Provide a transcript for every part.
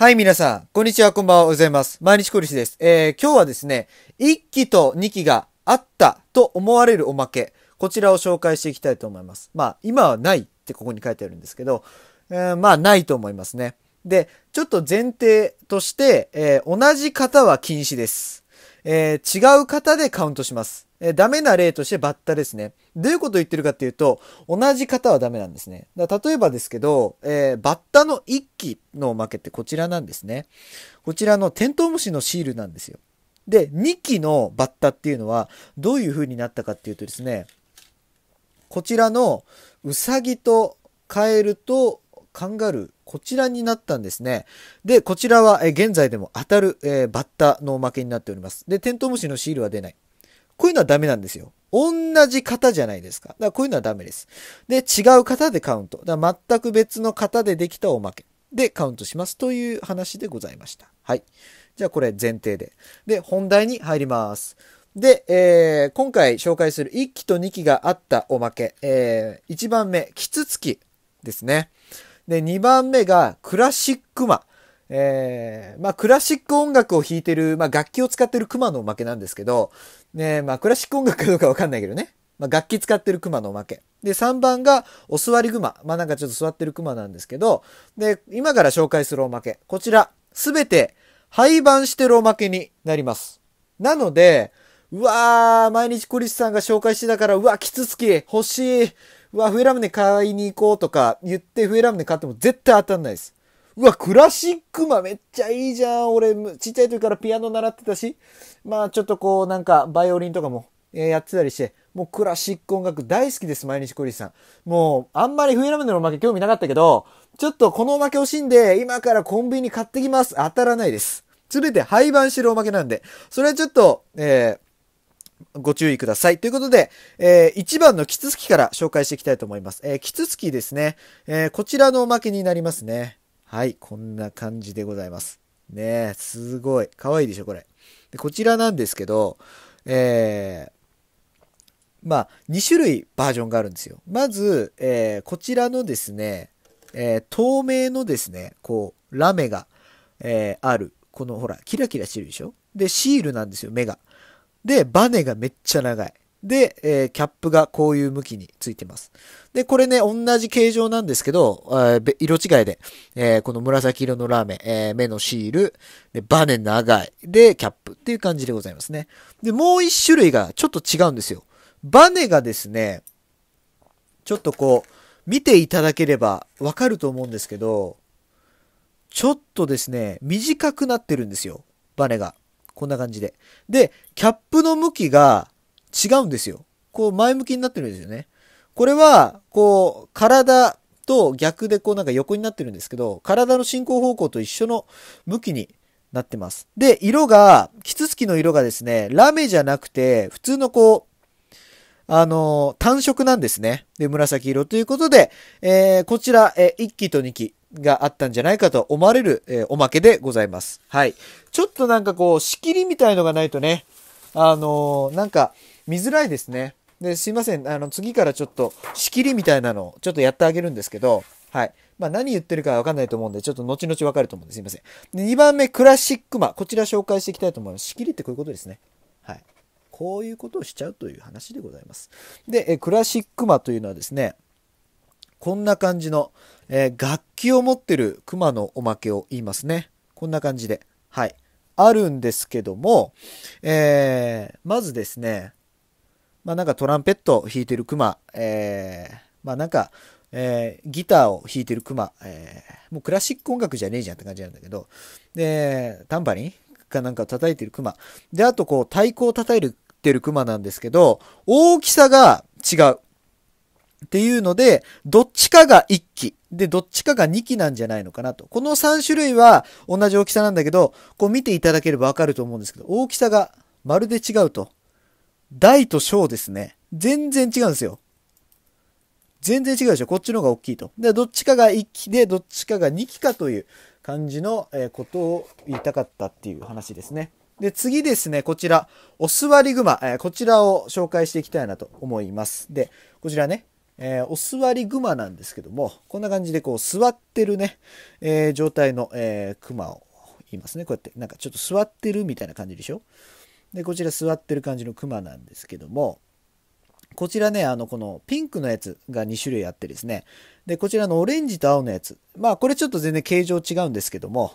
はい、皆さん、こんにちは、こんばんはおはようございます。毎日コリシです。えー、今日はですね、1期と2期があったと思われるおまけ、こちらを紹介していきたいと思います。まあ、今はないってここに書いてあるんですけど、えー、まあ、ないと思いますね。で、ちょっと前提として、えー、同じ方は禁止です。えー、違う方でカウントします。えー、ダメな例としてバッタですね。どういうことを言ってるかっていうと、同じ方はダメなんですね。だ例えばですけど、えー、バッタの1期のおまけってこちらなんですね。こちらのテントウムシのシールなんですよ。で、2期のバッタっていうのは、どういう風になったかっていうとですね、こちらのウサギとカエルとカンガルー、こちらになったんですね。で、こちらは現在でも当たる、えー、バッタのおまけになっております。で、テントウムシのシールは出ない。こういうのはダメなんですよ。同じ型じゃないですか。だからこういうのはダメです。で、違う型でカウント。だから全く別の型でできたおまけ。で、カウントしますという話でございました。はい。じゃあこれ前提で。で、本題に入ります。で、えー、今回紹介する1期と2期があったおまけ。えー、1番目、キツツキですね。で、2番目がクラシックマ。えー、まあクラシック音楽を弾いてる、まあ楽器を使ってる熊のおまけなんですけど、ねまあクラシック音楽かどうかわかんないけどね。まあ楽器使ってる熊のおまけ。で、3番がお座り熊。まあなんかちょっと座ってる熊なんですけど、で、今から紹介するおまけ。こちら、すべて廃盤してるおまけになります。なので、うわー、毎日コリスさんが紹介してたから、うわ、キツツキ、欲しい、うわ、増えラムネ買いに行こうとか言って、増えラムネ買っても絶対当たんないです。うわ、クラシックマめっちゃいいじゃん。俺、ちっちゃい時からピアノ習ってたし、まあちょっとこうなんかバイオリンとかも、えやってたりして、もうクラシック音楽大好きです、毎日コリさん。もう、あんまり冬ラムネのおまけ興味なかったけど、ちょっとこのおまけ惜しんで、今からコンビニ買ってきます。当たらないです。すべて廃盤してるおまけなんで、それはちょっと、えー、ご注意ください。ということで、えー、1番のキツツキから紹介していきたいと思います。えー、キツツキですね。えー、こちらのおまけになりますね。はい、こんな感じでございます。ねえ、すごい。かわいいでしょ、これ。で、こちらなんですけど、えー、まあ、2種類バージョンがあるんですよ。まず、えー、こちらのですね、えー、透明のですね、こう、ラメが、えある。この、ほら、キラキラしてるでしょで、シールなんですよ、目が。で、バネがめっちゃ長い。で、えー、キャップがこういう向きについてます。で、これね、同じ形状なんですけど、えー、色違いで、えー、この紫色のラーメン、え目のシール、で、バネ長い、で、キャップっていう感じでございますね。で、もう一種類がちょっと違うんですよ。バネがですね、ちょっとこう、見ていただければわかると思うんですけど、ちょっとですね、短くなってるんですよ。バネが。こんな感じで。で、キャップの向きが、違うんですよ。こう前向きになってるんですよね。これは、こう、体と逆でこうなんか横になってるんですけど、体の進行方向と一緒の向きになってます。で、色が、キツツキの色がですね、ラメじゃなくて、普通のこう、あのー、単色なんですね。で、紫色ということで、えー、こちら、えー、1期と2期があったんじゃないかと思われる、えー、おまけでございます。はい。ちょっとなんかこう、仕切りみたいのがないとね、あのー、なんか、見づらいですね。で、すいません。あの、次からちょっと、仕切りみたいなのをちょっとやってあげるんですけど、はい。まあ、何言ってるかわかんないと思うんで、ちょっと後々わかると思うんですいません。で、2番目、クラシックマ。こちら紹介していきたいと思います。仕切りってこういうことですね。はい。こういうことをしちゃうという話でございます。で、えクラシックマというのはですね、こんな感じの、えー、楽器を持ってるクマのおまけを言いますね。こんな感じで。はい。あるんですけども、えー、まずですね、まあなんかトランペットを弾いてるクマ、えー、まあなんか、えー、ギターを弾いてるクマ、えー、もうクラシック音楽じゃねえじゃんって感じなんだけど、で、タンバリンかなんか叩いてるクマ。で、あとこう太鼓を叩いてるクマなんですけど、大きさが違う。っていうので、どっちかが1機、で、どっちかが2機なんじゃないのかなと。この3種類は同じ大きさなんだけど、こう見ていただければわかると思うんですけど、大きさがまるで違うと。大と小ですね。全然違うんですよ。全然違うでしょ。こっちの方が大きいと。で、どっちかが1期で、どっちかが2期かという感じの、えことを言いたかったっていう話ですね。で、次ですね、こちら、お座りグマ、えー、こちらを紹介していきたいなと思います。で、こちらね、えー、お座りグマなんですけども、こんな感じでこう座ってるね、えー、状態の、えー、クマを言いますね。こうやって、なんかちょっと座ってるみたいな感じでしょ。でこちら座ってる感じのクマなんですけどもこちらねあのこのピンクのやつが2種類あってですねでこちらのオレンジと青のやつまあこれちょっと全然形状違うんですけども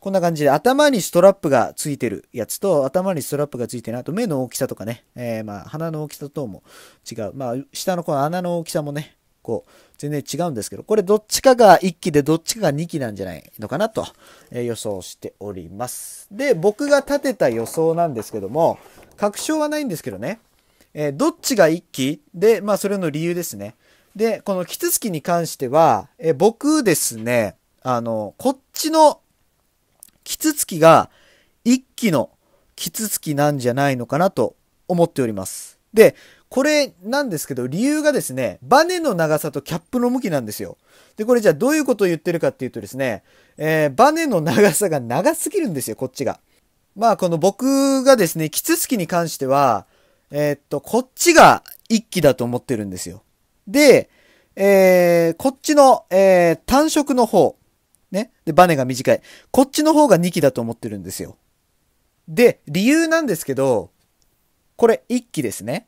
こんな感じで頭にストラップがついてるやつと頭にストラップがついてないあと目の大きさとかね、えー、まあ鼻の大きさ等も違うまあ下のこの穴の大きさもねこう、全然違うんですけど、これどっちかが1期でどっちかが2期なんじゃないのかなと、え予想しております。で、僕が立てた予想なんですけども、確証はないんですけどね、えどっちが1期で、まあそれの理由ですね。で、このキツツキに関しては、え僕ですね、あの、こっちのキツツキが1期のキツツキなんじゃないのかなと思っております。で、これなんですけど、理由がですね、バネの長さとキャップの向きなんですよ。で、これじゃあどういうことを言ってるかっていうとですね、えー、バネの長さが長すぎるんですよ、こっちが。まあ、この僕がですね、キツツキに関しては、えー、っと、こっちが1期だと思ってるんですよ。で、えー、こっちの、えー、単色の方、ね、で、バネが短い。こっちの方が2期だと思ってるんですよ。で、理由なんですけど、これ1期ですね。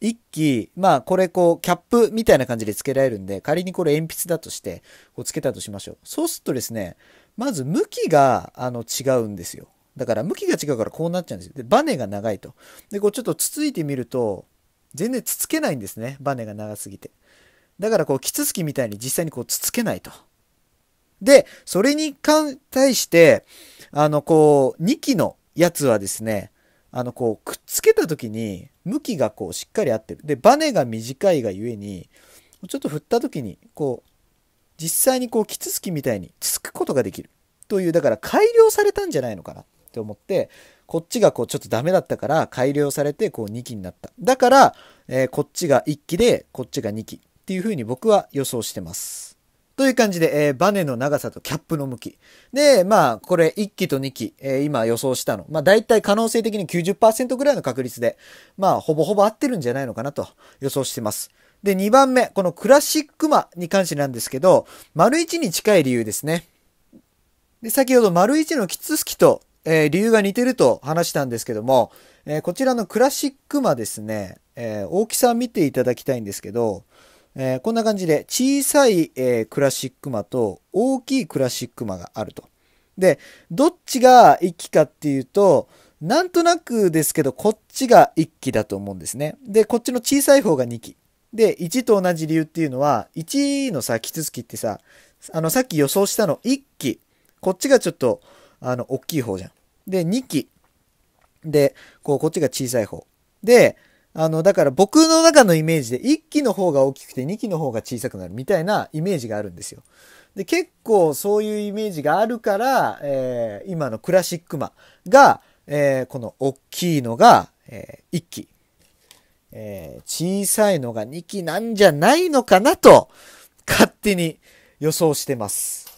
一気、まあこれこうキャップみたいな感じで付けられるんで、仮にこれ鉛筆だとして、こう付けたとしましょう。そうするとですね、まず向きがあの違うんですよ。だから向きが違うからこうなっちゃうんですよ。で、バネが長いと。で、こうちょっとつついてみると、全然つつけないんですね。バネが長すぎて。だからこう、キツツキみたいに実際にこう、つつけないと。で、それに対して、あの、こう、2機のやつはですね、あのこうくっつけた時に向きがこうしっかり合ってるでバネが短いがゆえにちょっと振った時にこう実際にこうキツツキみたいにつつくことができるというだから改良されたんじゃないのかなって思ってこっちがこうちょっとダメだったから改良されてこう2期になっただから、えー、こっちが1期でこっちが2期っていうふうに僕は予想してます。という感じで、えー、バネの長さとキャップの向き。で、まあ、これ1機と2機、えー、今予想したの。まあ、大体可能性的に90%ぐらいの確率で、まあ、ほぼほぼ合ってるんじゃないのかなと予想してます。で、2番目、このクラシックマに関してなんですけど、丸1に近い理由ですね。で、先ほど丸1のキツスキと、えー、理由が似てると話したんですけども、えー、こちらのクラシックマですね、えー、大きさ見ていただきたいんですけど、えー、こんな感じで小さい、えー、クラシックマと大きいクラシックマがあると。で、どっちが1機かっていうと、なんとなくですけど、こっちが1機だと思うんですね。で、こっちの小さい方が2機。で、1と同じ理由っていうのは、1のさ、キツツキってさ、あの、さっき予想したの1機。こっちがちょっと、あの、大きい方じゃん。で、2機。で、こう、こっちが小さい方。で、あの、だから僕の中のイメージで1機の方が大きくて2機の方が小さくなるみたいなイメージがあるんですよ。で、結構そういうイメージがあるから、えー、今のクラシックマが、えー、この大きいのが、えー、1機、えー、小さいのが2機なんじゃないのかなと、勝手に予想してます。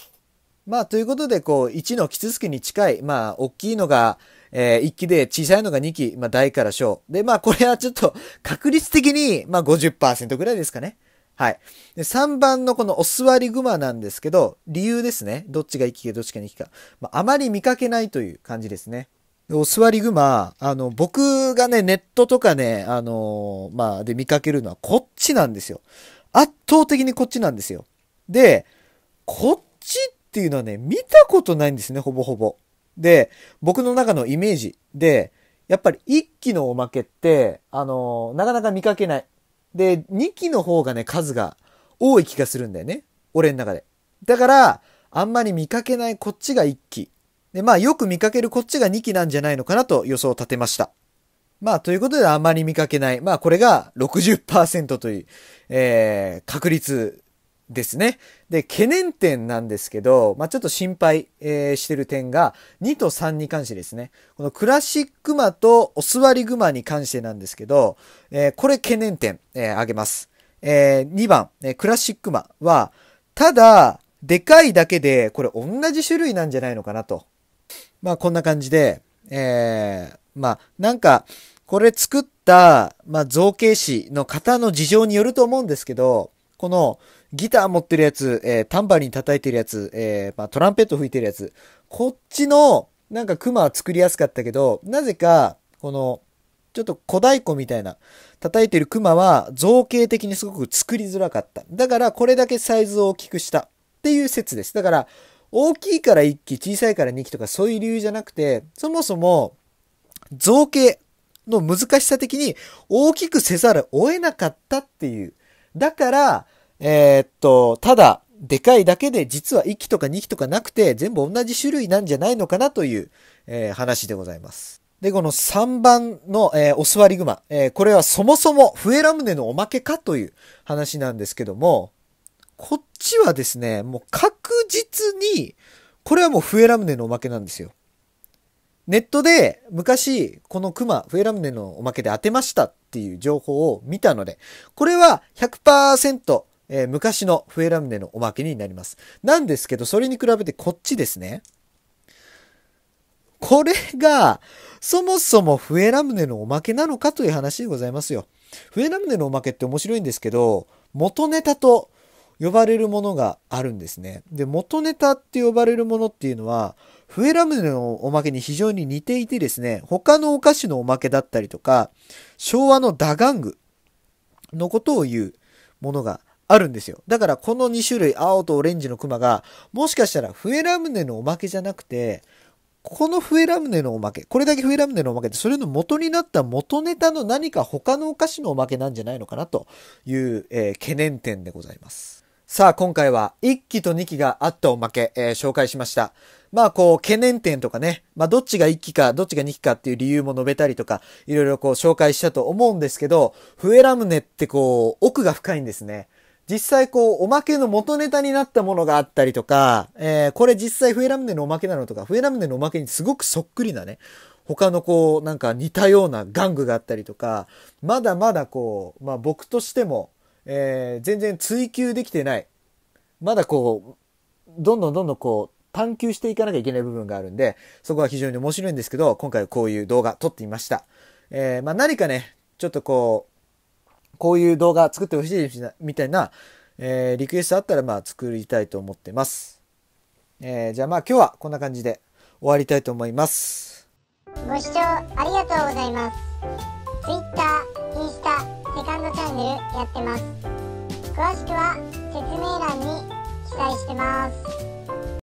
まあ、ということで、こう、1のキツツキに近い、まあ、大きいのが、えー、1期で小さいのが2期、まあ、大から小。で、まあ、これはちょっと確率的に、まあ50、ぐらいですかね。はい。で、3番のこのお座りグマなんですけど、理由ですね。どっちが1期かどっちが2期か。まあ、あまり見かけないという感じですね。お座りグマ、あの、僕がね、ネットとかね、あのー、まあ、で見かけるのはこっちなんですよ。圧倒的にこっちなんですよ。で、こっちっていうのはね、見たことないんですね、ほぼほぼ。で、僕の中のイメージで、やっぱり1期のおまけって、あのー、なかなか見かけない。で、2期の方がね、数が多い気がするんだよね。俺の中で。だから、あんまり見かけないこっちが1期。で、まあ、よく見かけるこっちが2期なんじゃないのかなと予想を立てました。まあ、ということであんまり見かけない。まあ、これが60%という、えー、確率ですね。で、懸念点なんですけど、まあ、ちょっと心配、えー、してる点が、2と3に関してですね。このクラシックマとお座りグマに関してなんですけど、えー、これ懸念点、えー、あげます。え2番、えクラシックマは、ただ、でかいだけで、これ同じ種類なんじゃないのかなと。まあ、こんな感じで、えまあ、なんか、これ作った、まあ、造形師の方の事情によると思うんですけど、この、ギター持ってるやつ、えー、タンバリン叩いてるやつ、えー、まあ、トランペット吹いてるやつ、こっちの、なんかクマは作りやすかったけど、なぜか、この、ちょっと小太鼓みたいな、叩いてるクマは造形的にすごく作りづらかった。だからこれだけサイズを大きくしたっていう説です。だから、大きいから1機、小さいから2機とかそういう理由じゃなくて、そもそも造形の難しさ的に大きくせざるを得なかったっていう。だから、えー、っと、ただ、でかいだけで実は1期とか2期とかなくて全部同じ種類なんじゃないのかなという、えー、話でございます。で、この3番の、えー、お座りグマ、えー、これはそもそもフエラムネのおまけかという話なんですけども、こっちはですね、もう確実に、これはもうフエラムネのおまけなんですよ。ネットで昔このクマ、フエラムネのおまけで当てましたっていう情報を見たので、これは100%、えー、昔の笛ラムネのおまけになります。なんですけど、それに比べてこっちですね。これが、そもそも笛ラムネのおまけなのかという話でございますよ。笛ラムネのおまけって面白いんですけど、元ネタと呼ばれるものがあるんですね。で、元ネタって呼ばれるものっていうのは、笛ラムネのおまけに非常に似ていてですね、他のお菓子のおまけだったりとか、昭和の打玩具のことを言うものがあるんですよ。だからこの2種類、青とオレンジのクマが、もしかしたら笛ラムネのおまけじゃなくて、この笛ラムネのおまけ、これだけ笛ラムネのおまけって、それの元になった元ネタの何か他のお菓子のおまけなんじゃないのかなという、えー、懸念点でございます。さあ、今回は1期と2期があったおまけ、えー、紹介しました。まあこう、懸念点とかね、まあどっちが1期か、どっちが2期かっていう理由も述べたりとか、いろいろこう紹介したと思うんですけど、笛ラムネってこう、奥が深いんですね。実際こう、おまけの元ネタになったものがあったりとか、えー、これ実際フエラムネのおまけなのとか、フエラムネのおまけにすごくそっくりなね、他のこう、なんか似たような玩具があったりとか、まだまだこう、まあ僕としても、えー、全然追求できてない。まだこう、どんどんどんどんこう、探求していかなきゃいけない部分があるんで、そこは非常に面白いんですけど、今回こういう動画撮ってみました。えー、まあ何かね、ちょっとこう、こういう動画作ってほしいみたいな、えー、リクエストあったらまあ作りたいと思ってます。えー、じゃあまあ今日はこんな感じで終わりたいと思います。ご視聴ありがとうございます。Twitter、インスタ、セカンドチャンネルやってます。詳しくは説明欄に記載してます。